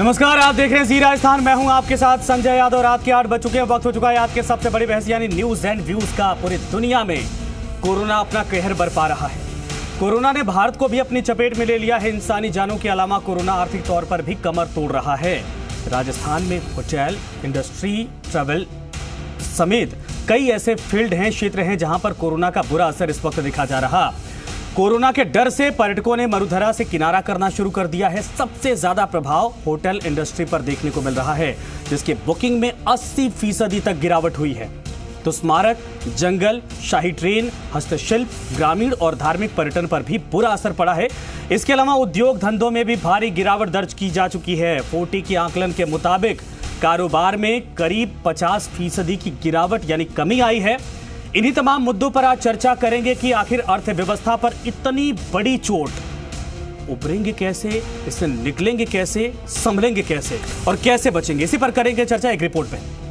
नमस्कार आप देख रहे हैं जी राजस्थान मैं हूं आपके साथ संजय यादव रात के आठ बज चुके हैं वक्त हो चुका है आज के सबसे बड़ी बहस यानी न्यूज एंड व्यूज का पूरी दुनिया में कोरोना अपना कहर बरपा रहा है कोरोना ने भारत को भी अपनी चपेट में ले लिया है इंसानी जानों के अलावा कोरोना आर्थिक तौर पर भी कमर तोड़ रहा है राजस्थान में होटल इंडस्ट्री ट्रेवल समेत कई ऐसे फील्ड हैं क्षेत्र हैं जहां पर कोरोना का बुरा असर इस वक्त देखा जा रहा है कोरोना के डर से पर्यटकों ने मरुधरा से किनारा करना शुरू कर दिया है सबसे ज्यादा प्रभाव होटल इंडस्ट्री पर देखने को मिल रहा है जिसके बुकिंग में 80 फीसदी तक गिरावट हुई है तो स्मारक जंगल शाही ट्रेन हस्तशिल्प ग्रामीण और धार्मिक पर्यटन पर भी बुरा असर पड़ा है इसके अलावा उद्योग धंधों में भी भारी गिरावट दर्ज की जा चुकी है फोर्टी के आंकलन के मुताबिक कारोबार में करीब पचास फीसदी की गिरावट यानी कमी आई है इन्हीं तमाम मुद्दों पर आज चर्चा करेंगे कि आखिर अर्थव्यवस्था पर इतनी बड़ी चोट उभरेंगे कैसे इससे निकलेंगे कैसे संभलेंगे कैसे और कैसे बचेंगे इसी पर करेंगे चर्चा एक रिपोर्ट में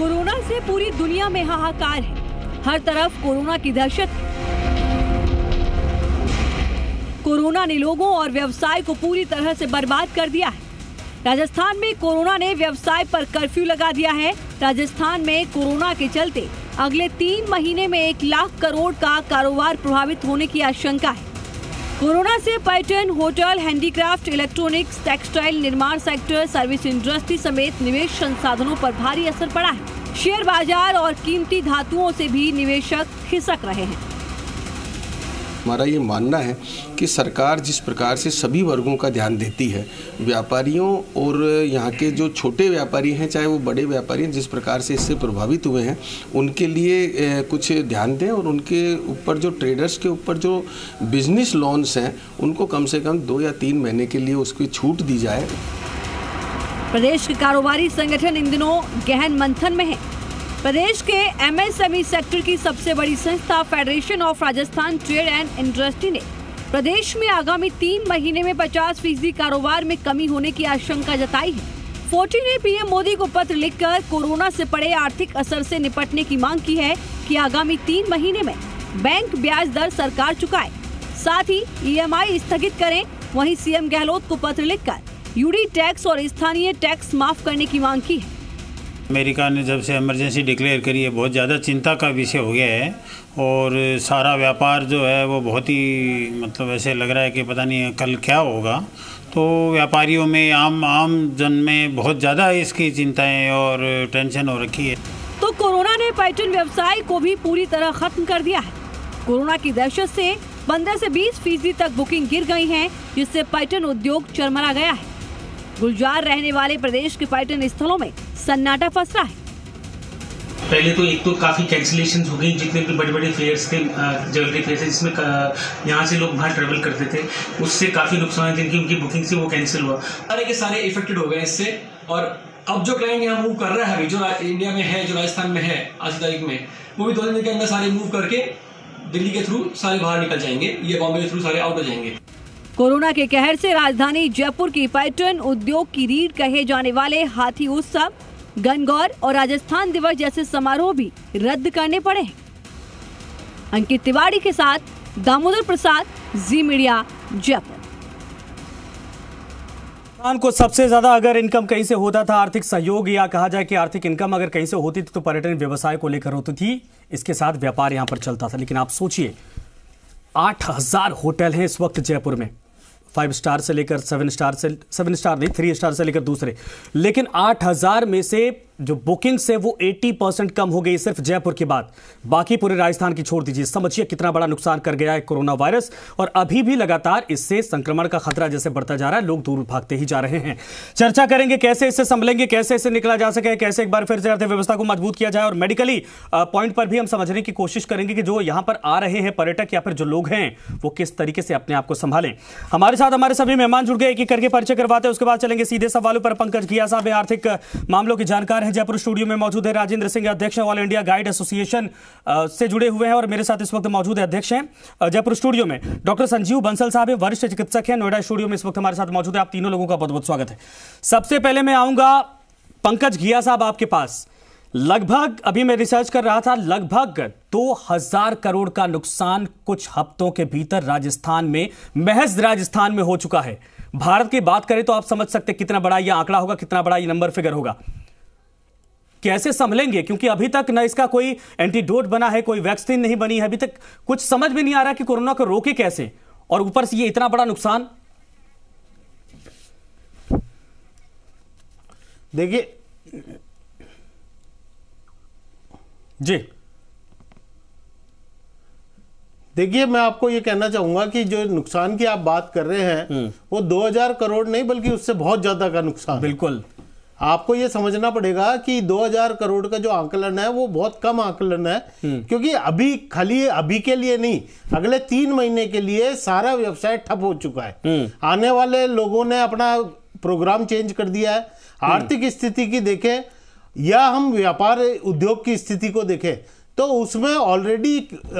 कोरोना से पूरी दुनिया में हाहाकार है हर तरफ कोरोना की दहशत है कोरोना ने लोगों और व्यवसाय को पूरी तरह से बर्बाद कर दिया है राजस्थान में कोरोना ने व्यवसाय पर कर्फ्यू लगा दिया है राजस्थान में कोरोना के चलते अगले तीन महीने में एक लाख करोड़ का कारोबार प्रभावित होने की आशंका है कोरोना से पर्यटन होटल हैंडीक्राफ्ट इलेक्ट्रॉनिक्स टेक्सटाइल निर्माण सेक्टर सर्विस इंडस्ट्री समेत निवेश संसाधनों पर भारी असर पड़ा है शेयर बाजार और कीमती धातुओं से भी निवेशक खिसक रहे हैं हमारा ये मानना है कि सरकार जिस प्रकार से सभी वर्गों का ध्यान देती है व्यापारियों और यहाँ के जो छोटे व्यापारी हैं चाहे वो बड़े व्यापारी हैं जिस प्रकार से इससे प्रभावित हुए हैं उनके लिए कुछ ध्यान दें और उनके ऊपर जो ट्रेडर्स के ऊपर जो बिजनेस लोन्स हैं उनको कम से कम दो या तीन महीने के लिए उसकी छूट दी जाए प्रदेश के कारोबारी संगठन इन दिनों गहन मंथन में है प्रदेश के एमएसएमई सेक्टर e की सबसे बड़ी संस्था federation of Rajasthan trade and industry ने प्रदेश में आगामी तीन महीने में 50 फीसदी कारोबार में कमी होने की आशंका जताई है फोर्टी ने पीएम मोदी को पत्र लिखकर कोरोना से पड़े आर्थिक असर से निपटने की मांग की है कि आगामी तीन महीने में बैंक ब्याज दर सरकार चुकाए साथ ही ईएमआई e स्थगित करें वहीं सीएम गहलोत को पत्र लिखकर यूडी टैक्स और स्थानीय टैक्स माफ करने की मांग की है अमेरिका ने जब से इमरजेंसी डिक्लेयर करी है बहुत ज़्यादा चिंता का विषय हो गया है और सारा व्यापार जो है वो बहुत ही मतलब ऐसे लग रहा है कि पता नहीं कल क्या होगा तो व्यापारियों में आम आम जन में बहुत ज़्यादा इसकी चिंताएं और टेंशन हो रखी है तो कोरोना ने पर्यटन व्यवसाय को भी पूरी तरह खत्म कर दिया है कोरोना की दहशत से पंद्रह से बीस फीसदी तक बुकिंग गिर गई है जिससे पर्यटन उद्योग चरमरा गया है गुलजार रहने वाले प्रदेश के पर्यटन स्थलों में सन्नाटा फंस रहा है पहले तो एक तो काफ़ी कैंसिलेशन हो गई जितने भी बड़े बड़े फेयर्स थे ज्वेलरी फेयर थे जिसमें यहाँ से लोग बाहर ट्रेवल करते थे उससे काफ़ी नुकसान है जिनकी उनकी बुकिंग से वो कैंसिल हुआ सारे के सारे इफेक्टेड हो गए इससे और अब जो क्लाइंट यहाँ मूव कर रहा है अभी जो इंडिया में है जो राजस्थान में है आज तारीख में वो भी दो दिन के अंदर सारे मूव करके दिल्ली के थ्रू सारे बाहर निकल जाएंगे या बॉम्बे के थ्रू सारे आउट हो जाएंगे कोरोना के कहर से राजधानी जयपुर की पर्यटन उद्योग की रीढ़ कहे जाने वाले हाथी उत्सव गनगौर और राजस्थान दिवस जैसे समारोह भी रद्द करने पड़े हैं अंकित तिवारी के साथ दामोदर प्रसाद जी मीडिया जयपुर किसान को सबसे ज्यादा अगर इनकम कहीं से होता था आर्थिक सहयोग या कहा जाए कि आर्थिक इनकम अगर कहीं से होती थी तो पर्यटन व्यवसाय को लेकर होती थी इसके साथ व्यापार यहां पर चलता था लेकिन आप सोचिए आठ हजार होटल हैं इस वक्त जयपुर में फाइव स्टार से लेकर सेवन स्टार से सेवन स्टार नहीं थ्री स्टार से लेकर दूसरे लेकिन आठ हजार में से जो बुकिंग्स है वो 80 परसेंट कम हो गई सिर्फ जयपुर की बात बाकी पूरे राजस्थान की छोड़ दीजिए समझिए कितना बड़ा नुकसान कर गया है कोरोना वायरस और अभी भी लगातार इससे संक्रमण का खतरा जैसे बढ़ता जा रहा है लोग दूर भागते ही जा रहे हैं चर्चा करेंगे कैसे इससे संभलेंगे कैसे इससे निकला जा सके कैसे एक बार फिर से अर्थव्यवस्था को मजबूत किया जाए और मेडिकली पॉइंट पर भी हम समझने की कोशिश करेंगे कि जो यहां पर आ रहे हैं पर्यटक या फिर जो लोग हैं वो किस तरीके से अपने आप को संभालें हमारे साथ हमारे सभी मेहमान जुड़ गए एक एक करके परिचय करवाते हैं उसके बाद चलेंगे सीधे सवालों पर पंकज घिया साहब आर्थिक मामलों की जानकार हैं जयपुर स्टूडियो में मौजूद है राजेंद्र सिंह अध्यक्ष ऑल इंडिया गाइड एसोसिएशन से जुड़े हुए हैं और मेरे साथ इस वक्त मौजूद है अध्यक्ष हैं जयपुर स्टूडियो में डॉक्टर संजीव बंसल साहब वरिष्ठ चिकित्सक हैं नोएडा स्टूडियो में इस वक्त हमारे साथ मौजूद है आप तीनों लोगों का बहुत बहुत स्वागत है सबसे पहले मैं आऊंगा पंकज घिया साहब आपके पास लगभग अभी मैं रिसर्च कर रहा था लगभग दो हजार करोड़ का नुकसान कुछ हफ्तों के भीतर राजस्थान में महज राजस्थान में हो चुका है भारत की बात करें तो आप समझ सकते कितना बड़ा यह आंकड़ा होगा कितना बड़ा यह नंबर फिगर होगा कैसे संभलेंगे क्योंकि अभी तक ना इसका कोई एंटीडोट बना है कोई वैक्सीन नहीं बनी है अभी तक कुछ समझ में नहीं आ रहा कि कोरोना को रोके कैसे और ऊपर से ये इतना बड़ा नुकसान देखिए जी देखिए मैं आपको ये कहना चाहूंगा कि जो नुकसान की आप बात कर रहे हैं हम्म। वो 2000 करोड़ नहीं बल्कि उससे बहुत ज्यादा का नुकसान बिल्कुल आपको ये समझना पड़ेगा कि 2000 करोड़ का जो आकलन है वो बहुत कम आकलन है हम्म। क्योंकि अभी खाली अभी के लिए नहीं अगले तीन महीने के लिए सारा व्यवसाय ठप हो चुका है हम्म। आने वाले लोगों ने अपना प्रोग्राम चेंज कर दिया है हम्म। आर्थिक स्थिति की देखें या हम व्यापार उद्योग की स्थिति को देखें तो उसमें ऑलरेडी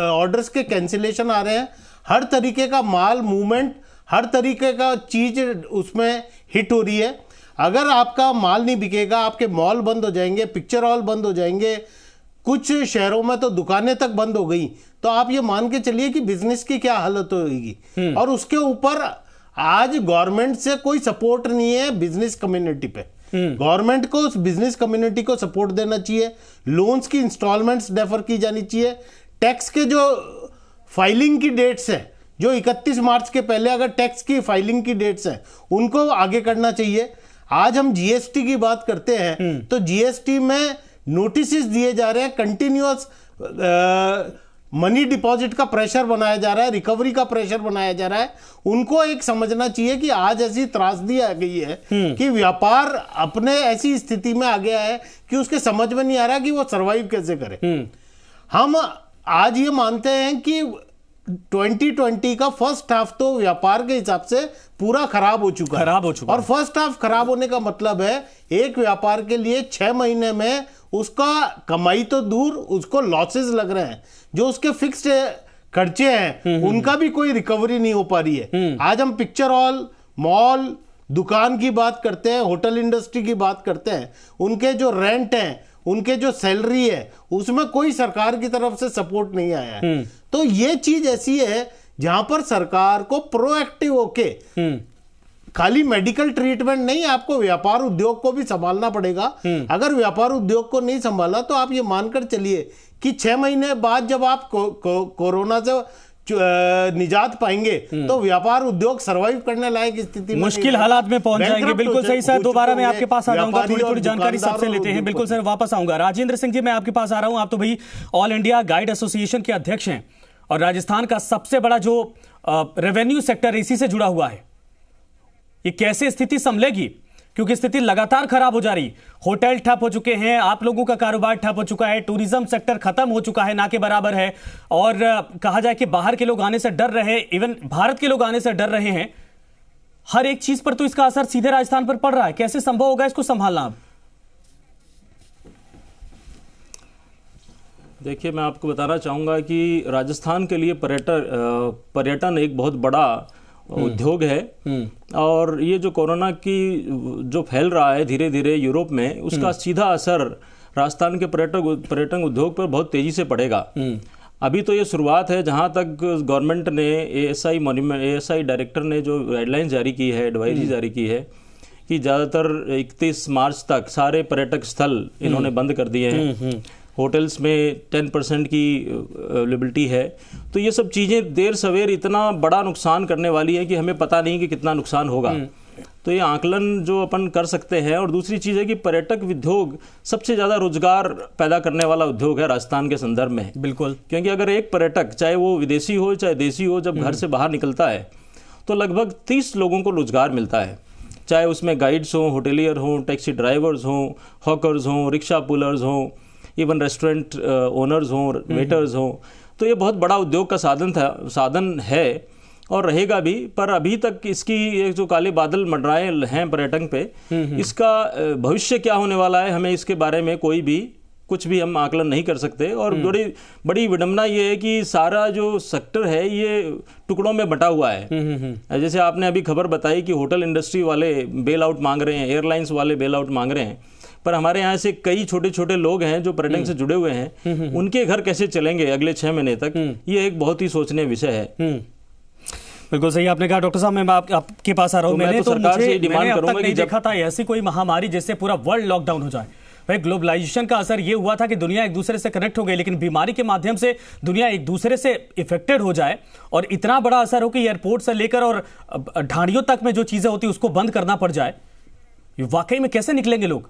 ऑर्डर्स के कैंसिलेशन आ रहे हैं हर तरीके का माल मूवमेंट हर तरीके का चीज उसमें हिट हो रही है अगर आपका माल नहीं बिकेगा आपके मॉल बंद हो जाएंगे पिक्चर हॉल बंद हो जाएंगे कुछ शहरों में तो दुकानें तक बंद हो गई तो आप ये मान के चलिए कि बिजनेस की क्या हालत होगी हम्म। और उसके ऊपर आज गवर्नमेंट से कोई सपोर्ट नहीं है बिजनेस कम्युनिटी पे गवर्नमेंट हम्म। को उस बिजनेस कम्युनिटी को सपोर्ट देना चाहिए लोन्स की इंस्टॉलमेंट्स डेफर की जानी चाहिए टैक्स के जो फाइलिंग की डेट्स है जो 31 मार्च के पहले अगर टैक्स की फाइलिंग की डेट्स हैं उनको आगे करना चाहिए आज हम जीएसटी की बात करते हैं हम्म। तो जीएसटी में नोटिस दिए जा रहे हैं कंटिन्यूस मनी डिपॉजिट का प्रेशर बनाया जा रहा है रिकवरी का प्रेशर बनाया जा रहा है उनको एक समझना चाहिए कि आज ऐसी त्रासदी आ गई है हम्म। कि व्यापार अपने ऐसी स्थिति में आ गया है कि उसके समझ में नहीं आ रहा कि वो सरवाइव कैसे करे हम्म। हम आज ये मानते हैं कि 2020 का फर्स्ट हाफ तो व्यापार के हिसाब से पूरा खराब हो चुका खराब हो चुका और फर्स्ट हाफ खराब होने का मतलब है एक व्यापार के लिए छह महीने में उसका कमाई तो दूर उसको लॉसेस लग रहे हैं जो उसके फिक्स्ड खर्चे हैं हम्म, हम्म, उनका भी हम्म। कोई रिकवरी नहीं हो पा रही है आज हम पिक्चर हॉल मॉल दुकान की बात करते हैं होटल इंडस्ट्री की बात करते हैं उनके जो रेंट हैं उनके जो सैलरी है उसमें कोई सरकार की तरफ से सपोर्ट नहीं आया है हम्म। तो ये चीज ऐसी है जहां पर सरकार को प्रोएक्टिव होके हम्म। खाली मेडिकल ट्रीटमेंट नहीं आपको व्यापार उद्योग को भी संभालना पड़ेगा हम्म। अगर व्यापार उद्योग को नहीं संभाला तो आप ये मानकर चलिए कि छह महीने बाद जब आप को, को, कोरोना से निजात पाएंगे हम्म। तो व्यापार उद्योग सर्वाइव करने लायक स्थिति मुश्किल हालात में पहुंच जाएंगे बिल्कुल सही सर दोबारा तो मैं आपके पास आ जाऊंगा थोड़ी थोड़ी जानकारी सबसे लेते हैं बिल्कुल सर वापस आऊंगा राजेंद्र सिंह जी मैं आपके पास आ रहा हूं आप तो भाई ऑल इंडिया गाइड एसोसिएशन के अध्यक्ष हैं और राजस्थान का सबसे बड़ा जो रेवेन्यू सेक्टर इसी से जुड़ा हुआ है ये कैसे स्थिति संभलेगी क्योंकि स्थिति लगातार खराब हो जा रही होटल ठप हो चुके हैं आप लोगों का कारोबार ठप हो चुका है टूरिज्म सेक्टर खत्म हो चुका है ना के बराबर है और कहा जाए कि बाहर के लोग आने से डर रहे इवन भारत के लोग आने से डर रहे हैं हर एक चीज पर तो इसका असर सीधे राजस्थान पर पड़ रहा है कैसे संभव होगा इसको संभालना आप देखिए मैं आपको बताना चाहूँगा कि राजस्थान के लिए पर्यटन पर्यटन एक बहुत बड़ा हम्म। उद्योग है हम्म। और ये जो कोरोना की जो फैल रहा है धीरे धीरे यूरोप में उसका हम्म। सीधा असर राजस्थान के पर्यटक पर्यटन उद्योग पर बहुत तेजी से पड़ेगा अभी तो ये शुरुआत है जहाँ तक गवर्नमेंट ने A S I monument A S I director ने जो गाइडलाइन जारी की है एडवाइजरी जारी की है कि ज़्यादातर 31 मार्च तक सारे पर्यटक स्थल इन्होंने बंद कर दिए हैं होटल्स में टेन परसेंट की अवेलेबिलिटी है तो ये सब चीज़ें देर सवेर इतना बड़ा नुकसान करने वाली है कि हमें पता नहीं कि कितना नुकसान होगा हम्म। तो ये आकलन जो अपन कर सकते हैं और दूसरी चीज़ है कि पर्यटक उद्योग सबसे ज़्यादा रोजगार पैदा करने वाला उद्योग है राजस्थान के संदर्भ में बिल्कुल क्योंकि अगर एक पर्यटक चाहे वो विदेशी हो चाहे देसी हो जब घर हम्म। से बाहर निकलता है तो लगभग तीस लोगों को रोजगार मिलता है चाहे उसमें गाइड्स हों होटेलियर हों टैक्सी ड्राइवर्स हों हॉकर्स हों रिक्शा पुलर्स हों इवन रेस्टोरेंट ओनर्स हों वेटर्स हों तो ये बहुत बड़ा उद्योग का साधन था साधन है और रहेगा भी पर अभी तक इसकी ये जो काले बादल मंडराए हैं पर्यटन पे इसका भविष्य क्या होने वाला है हमें इसके बारे में कोई भी कुछ भी हम आकलन नहीं कर सकते और हम्म। बड़ी बड़ी विडम्बना ये है कि सारा जो सेक्टर है ये टुकड़ों में बटा हुआ है जैसे आपने अभी खबर बताई कि होटल इंडस्ट्री वाले बेल आउट मांग रहे हैं एयरलाइंस वाले बेल आउट मांग रहे हैं पर हमारे यहाँ से कई छोटे छोटे लोग हैं जो पर्यटन हम्म। से जुड़े हुए हैं हम्म, हम्म, उनके घर कैसे चलेंगे अगले छह महीने तक ये एक बहुत ही सोचने विषय है बिल्कुल सही आपने कहा डॉक्टर साहब मैं आप, आपके पास आ रहा हूँ तो मैंने तो, तो मुझे मैंने अब तक नहीं देखा था ऐसी कोई महामारी जिससे पूरा वर्ल्ड लॉकडाउन हो जाए भाई ग्लोबलाइजेशन का असर ये हुआ था कि दुनिया एक दूसरे से कनेक्ट हो गई लेकिन बीमारी के माध्यम से दुनिया एक दूसरे से इफेक्टेड हो जाए और इतना बड़ा असर हो कि एयरपोर्ट से लेकर और ढाणियों तक में जो चीज़ें होती उसको बंद करना पड़ जाए वाकई में कैसे निकलेंगे लोग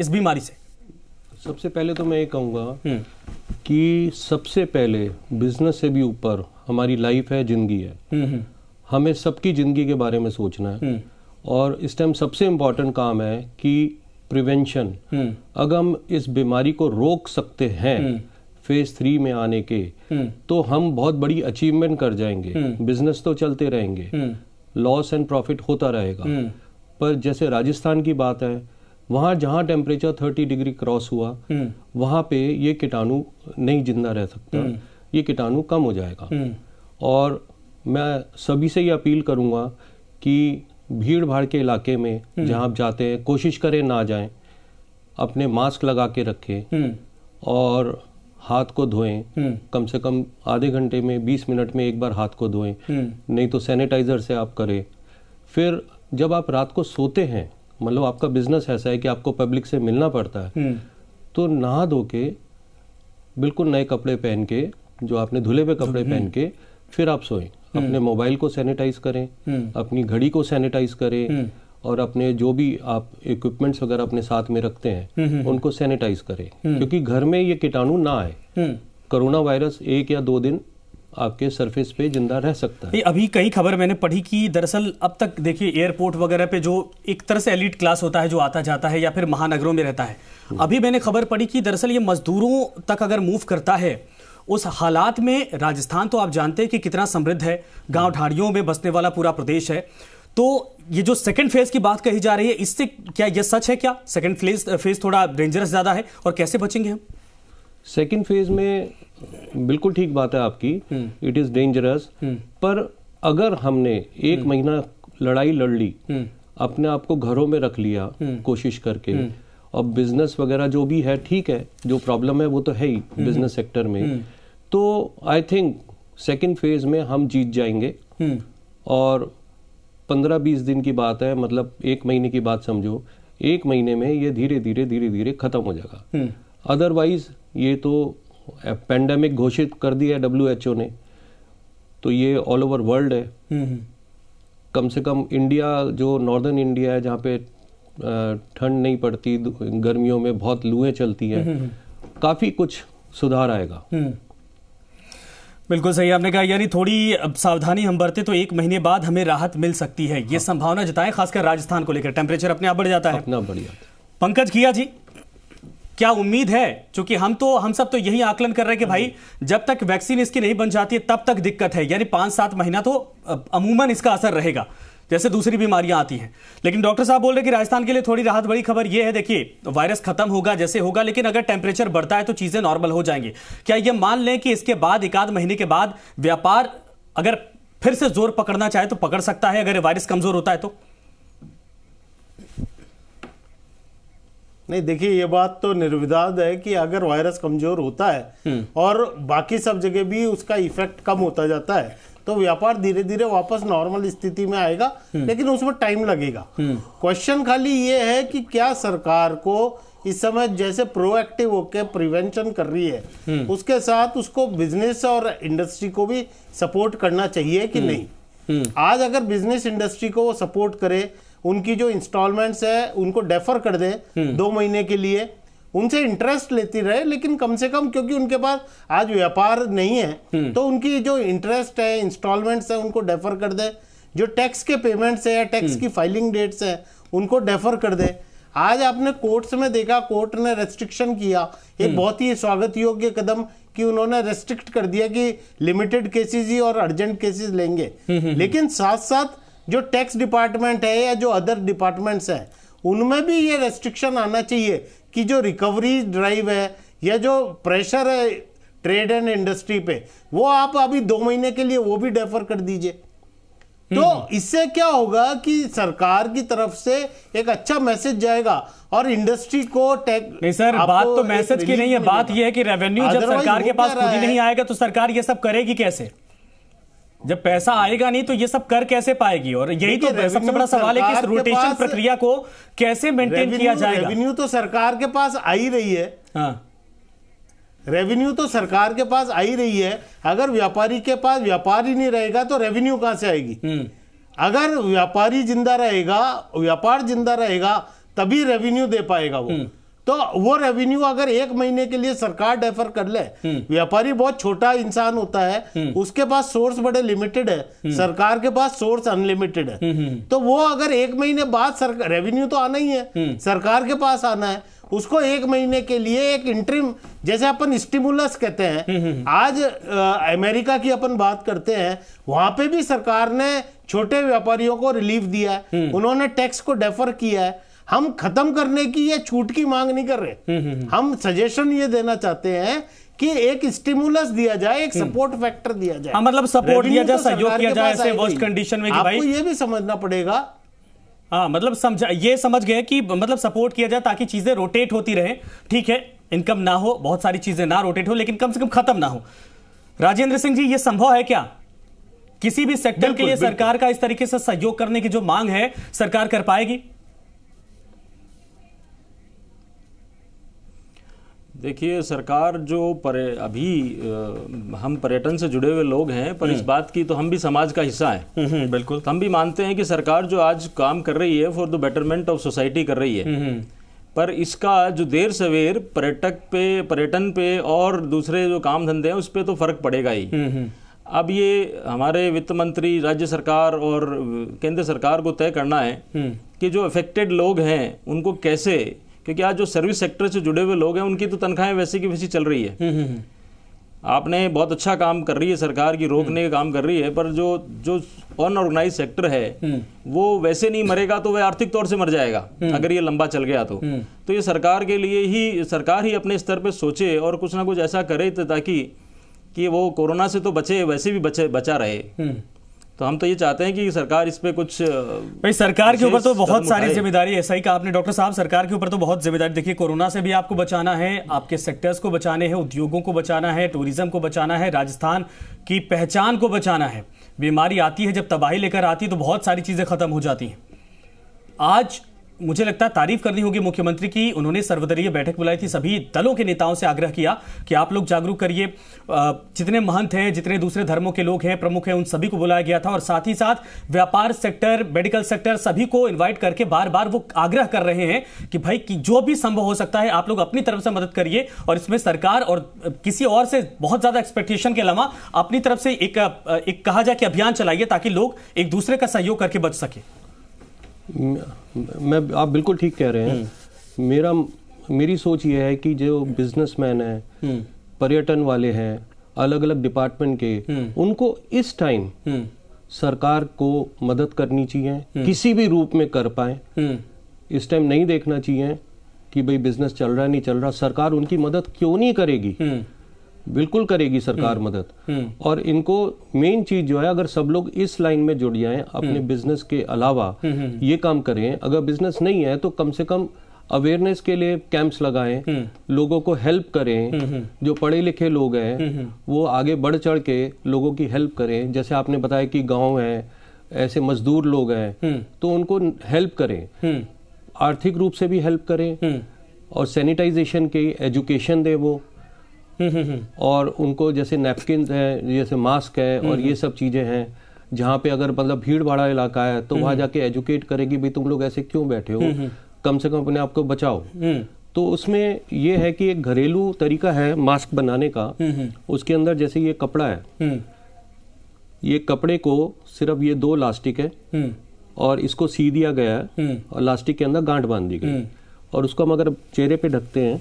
इस बीमारी से सबसे पहले तो मैं ये कहूँगा हम्म। कि सबसे पहले बिजनेस से भी ऊपर हमारी लाइफ है जिंदगी है हम्म, हम्म। हमें सबकी ज़िंदगी के बारे में सोचना है और इस टाइम सबसे इम्पोर्टेंट काम है कि प्रिवेंशन अगर हम इस बीमारी को रोक सकते हैं फेज थ्री में आने के तो हम बहुत बड़ी अचीवमेंट कर जाएंगे बिजनेस तो चलते रहेंगे लॉस एंड प्रॉफिट होता रहेगा पर जैसे राजस्थान की बात है वहाँ जहाँ टेम्परेचर थर्टी डिग्री क्रॉस हुआ हम्म। वहाँ पे ये कीटाणु नहीं जिंदा रह सकता हम्म। ये कीटाणु कम हो जाएगा हम्म। और मैं सभी से ये अपील करूँगा कि भीड़ भाड़ के इलाके में जहाँ आप जाते हैं कोशिश करें ना जाएं अपने मास्क लगा के रखें और हाथ को धोएं कम से कम आधे घंटे में बीस मिनट में एक बार हाथ को धोएं नहीं तो सैनिटाइजर से आप करें फिर जब आप रात को सोते हैं मतलब आपका बिजनेस ऐसा है कि आपको पब्लिक से मिलना पड़ता है हम्म। तो नहा धो के बिल्कुल नए कपड़े पहन के जो आपने धुले हुए कपड़े हम्म। पहन के फिर आप सोएं हम्म। अपने मोबाइल को सैनिटाइज करें अपनी घड़ी को सैनिटाइज करें और अपने जो भी आप इक्विपमेंट्स वगैरह अपने साथ में रखते हैं उनको सैनिटाइज करें क्योंकि घर में ये कीटाणु ना आए कोरोना वायरस एक या दो दिन आपके सरफेस पे जिंदा रह सकता है अभी कई खबर मैंने पढ़ी कि दरअसल अब तक देखिए एयरपोर्ट वगैरह पे जो एक तरह से एलिट क्लास होता है जो आता जाता है या फिर महानगरों में रहता है अभी मैंने खबर पढ़ी कि दरअसल ये मजदूरों तक अगर मूव करता है उस हालात में राजस्थान तो आप जानते हैं कि कितना समृद्ध है गांव ढाड़ियों में बसने वाला पूरा प्रदेश है तो ये जो सेकेंड फेज की बात कही जा रही है इससे क्या यह सच है क्या सेकेंड फेज फेज थोड़ा डेंजरस ज़्यादा है और कैसे बचेंगे हम सेकेंड फेज में बिल्कुल ठीक बात है आपकी इट इज डेंजरस पर अगर हमने एक हम्म। महीना लड़ाई लड़ ली हम्म। अपने आप को घरों में रख लिया हम्म। कोशिश करके और बिजनेस वगैरह जो भी है ठीक है जो प्रॉब्लम है वो तो है ही बिजनेस सेक्टर में तो आई थिंक सेकेंड फेज में हम जीत जाएंगे और पंद्रह बीस दिन की बात है मतलब एक महीने की बात समझो एक महीने में ये धीरे धीरे धीरे धीरे खत्म हो जाएगा अदरवाइज ये तो पेंडेमिक घोषित कर दिया है डब्ल्यू ने तो ये ऑल ओवर वर्ल्ड है हम्म, हम्म। कम से कम इंडिया जो नॉर्दर्न इंडिया है जहाँ पे ठंड नहीं पड़ती गर्मियों में बहुत लूहें चलती हैं हम्म, काफ़ी कुछ सुधार आएगा बिल्कुल सही आपने कहा यानी थोड़ी सावधानी हम बरते तो एक महीने बाद हमें राहत मिल सकती है ये हाँ। संभावना जताएं खासकर राजस्थान को लेकर टेम्परेचर अपने आप बढ़ जाता है अपना बढ़िया पंकज किया जी क्या उम्मीद है क्योंकि हम तो हम सब तो यही आकलन कर रहे हैं कि भाई जब तक वैक्सीन इसकी नहीं बन जाती है तब तक दिक्कत है यानी पांच सात महीना तो अमूमन इसका असर रहेगा जैसे दूसरी बीमारियां आती हैं लेकिन डॉक्टर साहब बोल रहे कि राजस्थान के लिए थोड़ी राहत बड़ी खबर यह है देखिए वायरस खत्म होगा जैसे होगा लेकिन अगर टेम्परेचर बढ़ता है तो चीजें नॉर्मल हो जाएंगी क्या यह मान लें कि इसके बाद एक आध महीने के बाद व्यापार अगर फिर से जोर पकड़ना चाहे तो पकड़ सकता है अगर वायरस कमजोर होता है तो नहीं देखिए ये बात तो निर्विवाद है कि अगर वायरस कमजोर होता है हम्म। और बाकी सब जगह भी उसका इफेक्ट कम होता जाता है तो व्यापार धीरे धीरे वापस नॉर्मल स्थिति में आएगा हम्म। लेकिन उसमें टाइम लगेगा हम्म। क्वेश्चन खाली ये है कि क्या सरकार को इस समय जैसे प्रोएक्टिव होकर प्रिवेंशन कर रही है उसके साथ उसको बिजनेस और इंडस्ट्री को भी सपोर्ट करना चाहिए कि नहीं आज अगर बिजनेस इंडस्ट्री को वो सपोर्ट करे उनकी जो इंस्टॉलमेंट्स है उनको डेफर कर दे हम्म। दो महीने के लिए उनसे इंटरेस्ट लेती रहे लेकिन कम से कम क्योंकि उनके पास आज व्यापार नहीं है हम्म। तो उनकी जो इंटरेस्ट है इंस्टॉलमेंट्स है उनको डेफर कर दे जो टैक्स के पेमेंट्स है टैक्स की फाइलिंग डेट्स है उनको डेफर कर दे आज आपने कोर्ट्स में देखा कोर्ट ने रेस्ट्रिक्शन किया एक हम्म। बहुत ही स्वागत योग्य कदम कि उन्होंने रेस्ट्रिक्ट कर दिया कि लिमिटेड केसेस ही और अर्जेंट केसेस लेंगे लेकिन साथ साथ जो टैक्स डिपार्टमेंट है या जो अदर डिपार्टमेंट्स हैं उनमें भी ये रेस्ट्रिक्शन आना चाहिए कि जो रिकवरी ड्राइव है या जो प्रेशर है ट्रेड एंड इंडस्ट्री पे वो आप अभी दो महीने के लिए वो भी डेफर कर दीजिए तो हम्म। इससे क्या होगा कि सरकार की तरफ से एक अच्छा मैसेज जाएगा और इंडस्ट्री को टैक नहीं सर बात तो मैसेज की नहीं है बात यह है कि रेवेन्यू जब सरकार के पास खुद ही नहीं आएगा तो सरकार ये सब करेगी कैसे जब पैसा आएगा नहीं तो ये सब कर कैसे पाएगी और यही तो सबसे बड़ा सवाल है कि रोटेशन प्रक्रिया को कैसे मेंटेन किया जाएगा रेवेन्यू तो सरकार के पास आ ही रही है हाँ रेवेन्यू तो सरकार के पास आ ही रही है अगर व्यापारी के पास व्यापार ही नहीं रहेगा तो रेवेन्यू कहां से आएगी हम्म। अगर व्यापारी जिंदा रहेगा व्यापार जिंदा रहेगा तभी रेवेन्यू दे पाएगा वो हम्म। तो वो रेवेन्यू अगर एक महीने के लिए सरकार डेफर कर ले हम्म। व्यापारी बहुत छोटा इंसान होता है हम्म। उसके पास सोर्स बड़े लिमिटेड है हम्म। सरकार के पास सोर्स अनलिमिटेड है तो वो अगर एक महीने बाद रेवेन्यू तो आना ही है सरकार के पास आना है उसको एक महीने के लिए एक इंटरिम जैसे अपन स्टिमुलस कहते हैं आज आ, अमेरिका की अपन बात करते हैं वहां पे भी सरकार ने छोटे व्यापारियों को रिलीफ दिया है उन्होंने टैक्स को डेफर किया है हम खत्म करने की या छूट की मांग नहीं कर रहे हम्म, हम्म, हम्म। हम सजेशन ये देना चाहते हैं कि एक स्टिमुलस दिया जाए एक सपोर्ट फैक्टर दिया जाए हाँ, मतलब सपोर्ट दिया जाए तो सहयोग किया जाए ऐसे वर्स्ट कंडीशन में कि भाई ये भी समझना पड़ेगा हाँ मतलब समझ ये समझ गए कि मतलब सपोर्ट किया जाए ताकि चीजें रोटेट होती रहे ठीक है इनकम ना हो बहुत सारी चीजें ना रोटेट हो लेकिन कम से कम खत्म ना हो राजेंद्र सिंह जी ये संभव है क्या किसी भी सेक्टर के लिए सरकार का इस तरीके से सहयोग करने की जो मांग है सरकार कर पाएगी देखिए सरकार जो परे अभी आ, हम पर्यटन से जुड़े हुए लोग हैं पर इस हम्म। बात की तो हम भी समाज का हिस्सा हैं हम्म, हम्म, बिल्कुल हम भी मानते हैं कि सरकार जो आज काम कर रही है for the betterment of society कर रही है पर इसका जो देर सवेर पर्यटक पे पर्यटन पे और दूसरे जो काम धंधे हैं उस पर तो फर्क पड़ेगा ही अब ये हमारे वित्त मंत्री राज्य सरकार और केंद्र सरकार को तय करना है कि जो अफेक्टेड लोग हैं उनको कैसे क्योंकि आज जो सर्विस सेक्टर से जुड़े हुए लोग हैं उनकी तो तनख्वाहें वैसे की वैसी चल रही है हम्म, हम्म, हम्म। आपने बहुत अच्छा काम कर रही है सरकार की रोकने का काम कर रही है पर जो जो अनऑर्गेनाइज सेक्टर है वो वैसे नहीं मरेगा तो वह आर्थिक तौर से मर जाएगा अगर ये लंबा चल गया तो तो ये सरकार के लिए ही सरकार ही अपने स्तर पे सोचे और कुछ ना कुछ ऐसा करे ताकि कि वो कोरोना से तो बचे वैसे भी बचे बचा रहे तो हम तो ये चाहते हैं कि सरकार इस पे कुछ भाई सरकार के ऊपर तो बहुत सारी जिम्मेदारी ऐसा ही कहा आपने डॉक्टर साहब सरकार के ऊपर तो बहुत जिम्मेदारी देखिए कोरोना से भी आपको बचाना है आपके सेक्टर्स को बचाने हैं उद्योगों को बचाना है टूरिज्म को बचाना है राजस्थान की पहचान को बचाना है बीमारी आती है जब तबाही लेकर आती है तो बहुत सारी चीज़ें खत्म हो जाती हैं आज मुझे लगता है तारीफ करनी होगी मुख्यमंत्री की उन्होंने सर्वदलीय बैठक बुलाई थी सभी दलों के नेताओं से आग्रह किया कि आप लोग जागरूक करिए जितने महंत हैं जितने दूसरे धर्मों के लोग हैं प्रमुख हैं उन सभी को बुलाया गया था और साथ ही साथ व्यापार सेक्टर मेडिकल सेक्टर सभी को इन्वाइट करके बार बार वो आग्रह कर रहे हैं कि भाई कि जो भी संभव हो सकता है आप लोग अपनी तरफ से मदद करिए और इसमें सरकार और किसी और से बहुत ज्यादा एक्सपेक्टेशन के अलावा अपनी तरफ से एक, कहा जाए कि अभियान चलाइए ताकि लोग एक दूसरे का सहयोग करके बच सके मैं आप बिल्कुल ठीक कह रहे हैं मेरा मेरी सोच ये है कि जो बिजनेसमैन है हम्म। पर्यटन वाले हैं अलग अलग डिपार्टमेंट के हम्म। उनको इस टाइम हम्म। सरकार को मदद करनी चाहिए किसी भी रूप में कर पाए इस टाइम नहीं देखना चाहिए कि भाई बिजनेस चल रहा है नहीं चल रहा सरकार उनकी मदद क्यों नहीं करेगी बिल्कुल करेगी सरकार हम्म। मदद हम्म। और इनको मेन चीज जो है अगर सब लोग इस लाइन में जुड़ जाए अपने हम्म। बिजनेस के अलावा ये काम करें अगर बिजनेस नहीं है तो कम से कम अवेयरनेस के लिए कैंप्स लगाएं लोगों को हेल्प करें जो पढ़े लिखे लोग हैं वो आगे बढ़ चढ़ के लोगों की हेल्प करें जैसे आपने बताया कि गांव है ऐसे मजदूर लोग हैं तो उनको हेल्प करें आर्थिक रूप से भी हेल्प करें और सैनिटाइजेशन की एजुकेशन दे वो और उनको जैसे नैपकिन हैं जैसे मास्क है और हम्म, ये हम्म। सब चीज़ें हैं जहाँ पे अगर मतलब भीड़ भाड़ा इलाका है तो हम्म, वहां जाके एजुकेट करेगी भाई तुम लोग ऐसे क्यों बैठे हो कम से कम अपने आप को बचाओ तो उसमें ये है कि एक घरेलू तरीका है मास्क बनाने का उसके अंदर जैसे ये कपड़ा है ये कपड़े को सिर्फ ये दो लास्टिक है और इसको सी दिया गया है और लास्टिक के अंदर गांठ बांध दी गई और उसको हम अगर चेहरे पे ढकते हैं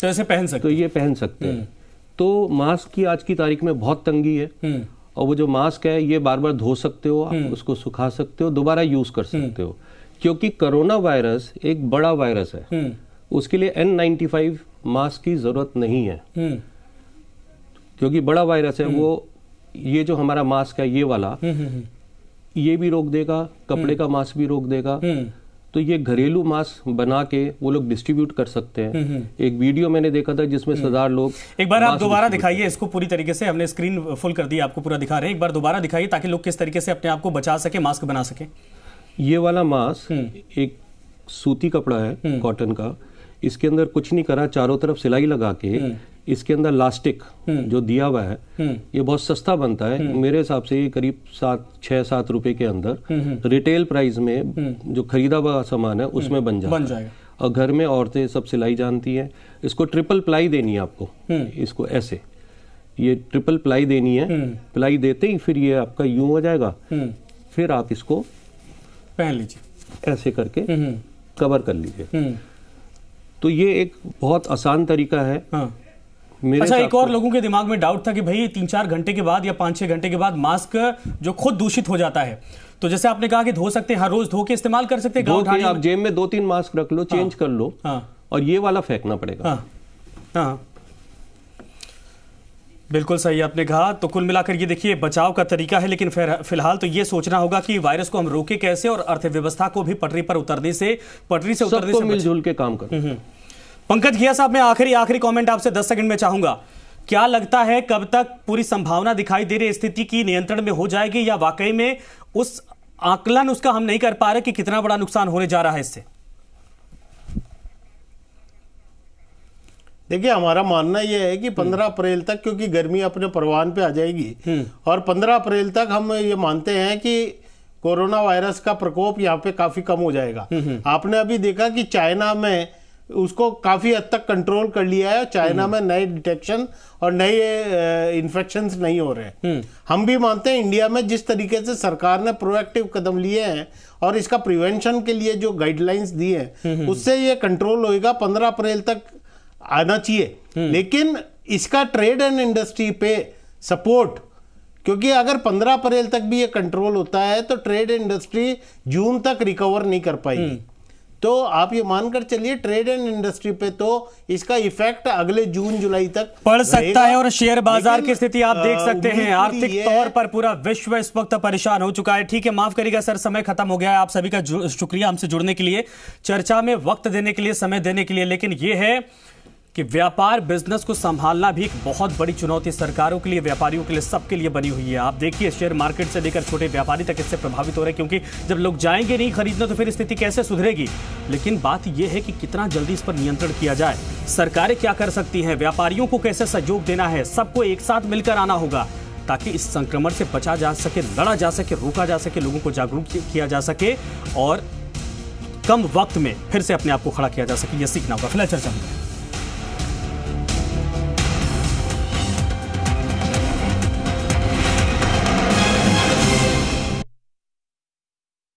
तो ऐसे पहन सकते तो ये पहन सकते हैं हम्म। तो मास्क की आज की तारीख में बहुत तंगी है हम्म। और वो जो मास्क है ये बार बार धो सकते हो आप हम्म। उसको सुखा सकते हो दोबारा यूज कर सकते हो क्योंकि कोरोना वायरस एक बड़ा वायरस है उसके लिए एन नाइन्टी फाइव मास्क की जरूरत नहीं है क्योंकि बड़ा वायरस है वो ये जो हमारा मास्क है ये वाला ये भी रोक देगा कपड़े का मास्क भी रोक देगा तो ये घरेलू मास्क बना के वो लोग डिस्ट्रीब्यूट कर सकते हैं हम्म, हम्म। एक वीडियो मैंने देखा था जिसमें हजार हम्म। लोग एक बार आप दोबारा दिखाइए इसको पूरी तरीके से हमने स्क्रीन फुल कर दी आपको पूरा दिखा रहे हैं एक बार दोबारा दिखाइए ताकि लोग किस तरीके से अपने आप को बचा सके मास्क बना सके ये वाला मास्क एक सूती कपड़ा है कॉटन का इसके अंदर कुछ नहीं करा चारों तरफ सिलाई लगा के हम्म। इसके अंदर लास्टिक हम्म। जो दिया हुआ है हम्म। ये बहुत सस्ता बनता है मेरे हिसाब से ये करीब सात छः सात रुपए के अंदर रिटेल प्राइस में जो खरीदा हुआ सामान है उसमें बन जाता बन जाएगा और घर में औरतें सब सिलाई जानती हैं इसको ट्रिपल प्लाई देनी है आपको इसको ऐसे ये ट्रिपल प्लाई देनी है प्लाई देते ही फिर ये आपका यूं हो जाएगा फिर आप इसको पहन लीजिए ऐसे करके कवर कर लीजिए तो ये एक बहुत आसान तरीका है हाँ। अच्छा एक और लोगों के दिमाग में डाउट था कि भाई तीन चार घंटे के बाद या पांच छह घंटे के बाद मास्क जो खुद दूषित हो जाता है तो जैसे आपने कहा कि धो सकते हैं हर रोज धो के इस्तेमाल कर सकते हैं आप जेब में दो तीन मास्क रख लो चेंज हाँ। कर लो हाँ। और ये वाला फेंकना पड़ेगा हाँ।, हाँ बिल्कुल सही आपने कहा तो कुल मिलाकर ये देखिए बचाव का तरीका है लेकिन फिलहाल तो ये सोचना होगा कि वायरस को हम रोके कैसे और अर्थव्यवस्था को भी पटरी पर उतरने से पटरी से उतरने से मिलजुल के काम करें हम्म, हम्म। पंकज घिया साहब मैं आखिरी आखिरी कमेंट आपसे 10 सेकंड में चाहूंगा क्या लगता है कब तक पूरी संभावना दिखाई दे रही स्थिति की नियंत्रण में हो जाएगी या वाकई में उस आकलन उसका हम नहीं कर पा रहे कि कितना बड़ा नुकसान होने जा रहा है इससे देखिए हमारा मानना यह है कि 15 हम्म। अप्रैल तक क्योंकि गर्मी अपने परवान पे आ जाएगी हम्म। और 15 अप्रैल तक हम ये मानते हैं कि कोरोना वायरस का प्रकोप यहाँ पे काफी कम हो जाएगा हम्म, आपने अभी देखा कि चाइना में उसको काफ़ी हद तक कंट्रोल कर लिया है चाइना हम्म। में नए डिटेक्शन और नए इन्फेक्शन नहीं हो रहे हम्म। हम भी मानते हैं इंडिया में जिस तरीके से सरकार ने प्रोएक्टिव कदम लिए हैं और इसका प्रिवेंशन के लिए जो गाइडलाइंस दी हैं हम्म, उससे ये कंट्रोल होएगा पंद्रह अप्रैल तक आना चाहिए लेकिन इसका ट्रेड एंड इंडस्ट्री पे सपोर्ट क्योंकि अगर 15 अप्रैल तक भी ये कंट्रोल होता है तो ट्रेड इंडस्ट्री जून तक रिकवर नहीं कर पाएगी तो आप ये मानकर चलिए ट्रेड एंड इंडस्ट्री पे तो इसका इफेक्ट अगले जून जुलाई तक पड़ सकता है और शेयर बाजार की स्थिति आप देख सकते हैं आर्थिक तौर पर पूरा विश्व इस वक्त परेशान हो चुका है ठीक है माफ करिएगा सर समय खत्म हो गया है आप सभी का शुक्रिया हमसे जुड़ने के लिए चर्चा में वक्त देने के लिए समय देने के लिए लेकिन यह है कि व्यापार बिजनेस को संभालना भी एक बहुत बड़ी चुनौती सरकारों के लिए व्यापारियों के लिए सबके लिए बनी हुई है आप देखिए शेयर मार्केट से लेकर छोटे व्यापारी तक इससे प्रभावित हो रहे हैं क्योंकि जब लोग जाएंगे नहीं खरीदने तो फिर स्थिति कैसे सुधरेगी लेकिन बात यह है कि कितना जल्दी इस पर नियंत्रण किया जाए सरकारें क्या कर सकती है व्यापारियों को कैसे सहयोग देना है सबको एक साथ मिलकर आना होगा ताकि इस संक्रमण से बचा जा सके लड़ा जा सके रोका जा सके लोगों को जागरूक किया जा सके और कम वक्त में फिर से अपने आप को खड़ा किया जा सके ये सीखना होगा फिलहाल चर्चा में